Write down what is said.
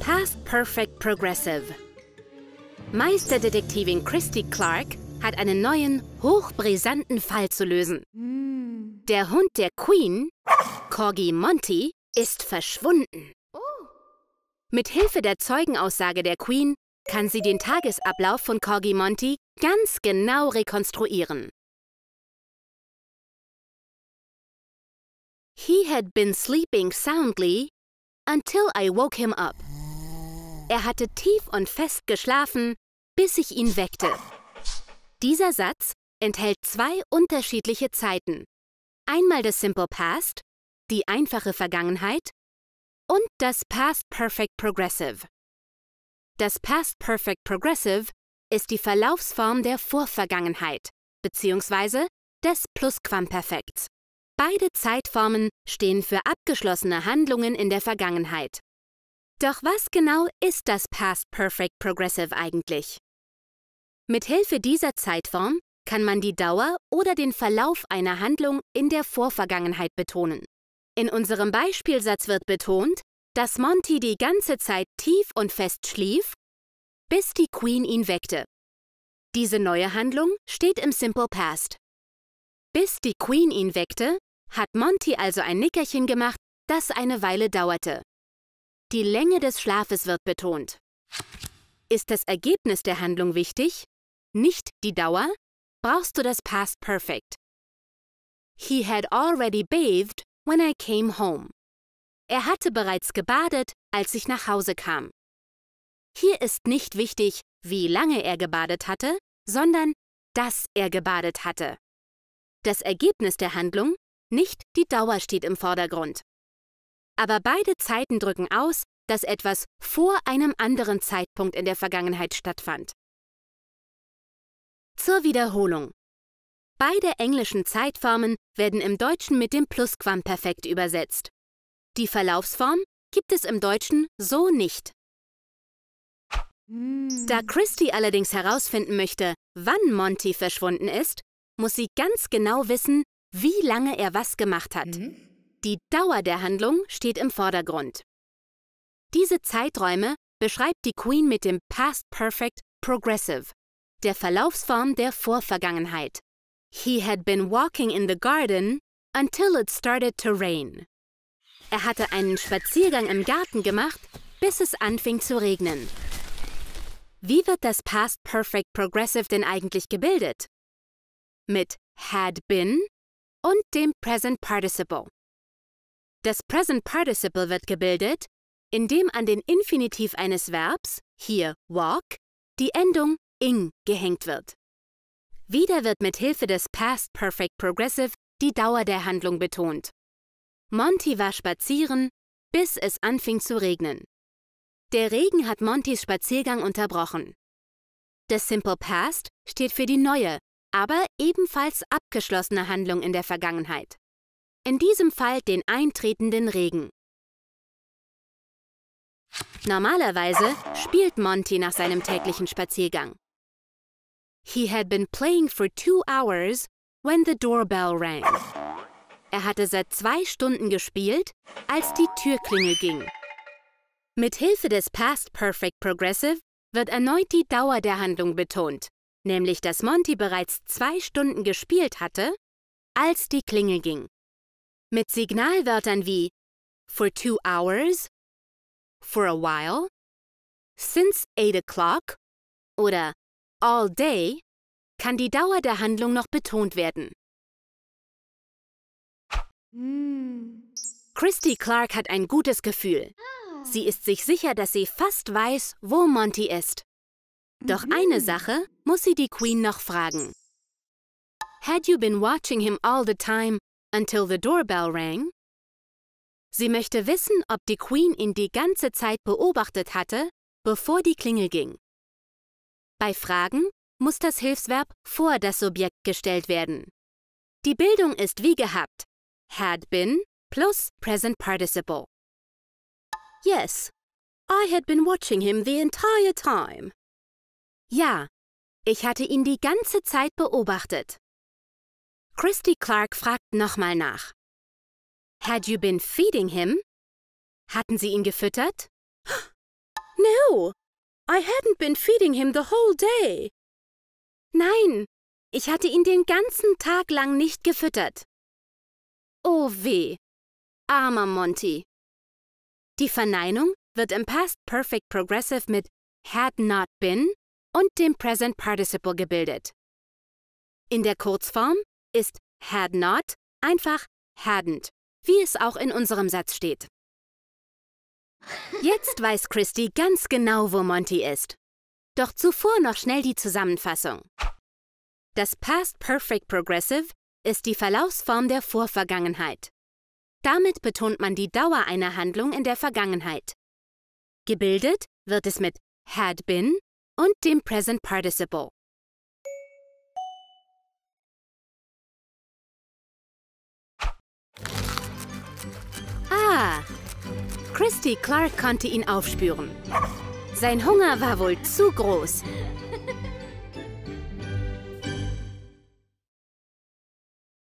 Past Perfect Progressive. Meisterdetektivin Christy Clark hat einen neuen, hochbrisanten Fall zu lösen. Der Hund der Queen, Corgi Monty, ist verschwunden. Mit Hilfe der Zeugenaussage der Queen kann sie den Tagesablauf von Corgi Monty ganz genau rekonstruieren. He had been sleeping soundly until I woke him up. Er hatte tief und fest geschlafen, bis ich ihn weckte. Dieser Satz enthält zwei unterschiedliche Zeiten. Einmal das Simple Past, die einfache Vergangenheit, und das Past Perfect Progressive. Das Past Perfect Progressive ist die Verlaufsform der Vorvergangenheit bzw. des Plusquamperfekts. Beide Zeitformen stehen für abgeschlossene Handlungen in der Vergangenheit. Doch was genau ist das Past Perfect Progressive eigentlich? Mit Hilfe dieser Zeitform kann man die Dauer oder den Verlauf einer Handlung in der Vorvergangenheit betonen. In unserem Beispielsatz wird betont, dass Monty die ganze Zeit tief und fest schlief, bis die Queen ihn weckte. Diese neue Handlung steht im Simple Past. Bis die Queen ihn weckte, hat Monty also ein Nickerchen gemacht, das eine Weile dauerte. Die Länge des Schlafes wird betont. Ist das Ergebnis der Handlung wichtig? Nicht die Dauer? Brauchst du das Past Perfect? He had already bathed when I came home. Er hatte bereits gebadet, als ich nach Hause kam. Hier ist nicht wichtig, wie lange er gebadet hatte, sondern dass er gebadet hatte. Das Ergebnis der Handlung, nicht die Dauer steht im Vordergrund. Aber beide Zeiten drücken aus, dass etwas vor einem anderen Zeitpunkt in der Vergangenheit stattfand. Zur Wiederholung. Beide englischen Zeitformen werden im Deutschen mit dem Plusquamperfekt übersetzt. Die Verlaufsform gibt es im Deutschen so nicht. Da hm. Christy allerdings herausfinden möchte, wann Monty verschwunden ist, muss sie ganz genau wissen, wie lange er was gemacht hat. Mhm. Die Dauer der Handlung steht im Vordergrund. Diese Zeiträume beschreibt die Queen mit dem Past Perfect Progressive, der Verlaufsform der Vorvergangenheit. He had been walking in the garden until it started to rain. Er hatte einen Spaziergang im Garten gemacht, bis es anfing zu regnen. Wie wird das Past Perfect Progressive denn eigentlich gebildet? Mit had been und dem Present Participle. Das Present Participle wird gebildet, indem an den Infinitiv eines Verbs, hier walk, die Endung ing gehängt wird. Wieder wird mit Hilfe des Past Perfect Progressive die Dauer der Handlung betont. Monty war spazieren, bis es anfing zu regnen. Der Regen hat Montys Spaziergang unterbrochen. Das Simple Past steht für die neue, aber ebenfalls abgeschlossene Handlung in der Vergangenheit in diesem Fall den eintretenden Regen. Normalerweise spielt Monty nach seinem täglichen Spaziergang. He had been playing for two hours when the doorbell rang. Er hatte seit zwei Stunden gespielt, als die Türklingel ging. Mit Hilfe des Past Perfect Progressive wird erneut die Dauer der Handlung betont, nämlich dass Monty bereits zwei Stunden gespielt hatte, als die Klingel ging. Mit Signalwörtern wie for two hours, for a while, since eight o'clock oder all day kann die Dauer der Handlung noch betont werden. Mm. Christy Clark hat ein gutes Gefühl. Ah. Sie ist sich sicher, dass sie fast weiß, wo Monty ist. Doch mhm. eine Sache muss sie die Queen noch fragen. Had you been watching him all the time, until the doorbell rang. Sie möchte wissen, ob die Queen ihn die ganze Zeit beobachtet hatte, bevor die Klingel ging. Bei Fragen muss das Hilfsverb vor das Subjekt gestellt werden. Die Bildung ist wie gehabt. Had been plus present participle. Yes, I had been watching him the entire time. Ja, ich hatte ihn die ganze Zeit beobachtet. Christy Clark fragt nochmal nach. Had you been feeding him? Hatten Sie ihn gefüttert? No, I hadn't been feeding him the whole day. Nein, ich hatte ihn den ganzen Tag lang nicht gefüttert. Oh weh, armer Monty. Die Verneinung wird im Past Perfect Progressive mit had not been und dem Present Participle gebildet. In der Kurzform ist had not einfach hadn't, wie es auch in unserem Satz steht. Jetzt weiß Christy ganz genau, wo Monty ist. Doch zuvor noch schnell die Zusammenfassung. Das Past Perfect Progressive ist die Verlaufsform der Vorvergangenheit. Damit betont man die Dauer einer Handlung in der Vergangenheit. Gebildet wird es mit had been und dem Present Participle. Ah. Christy Clark konnte ihn aufspüren. Sein Hunger war wohl zu groß.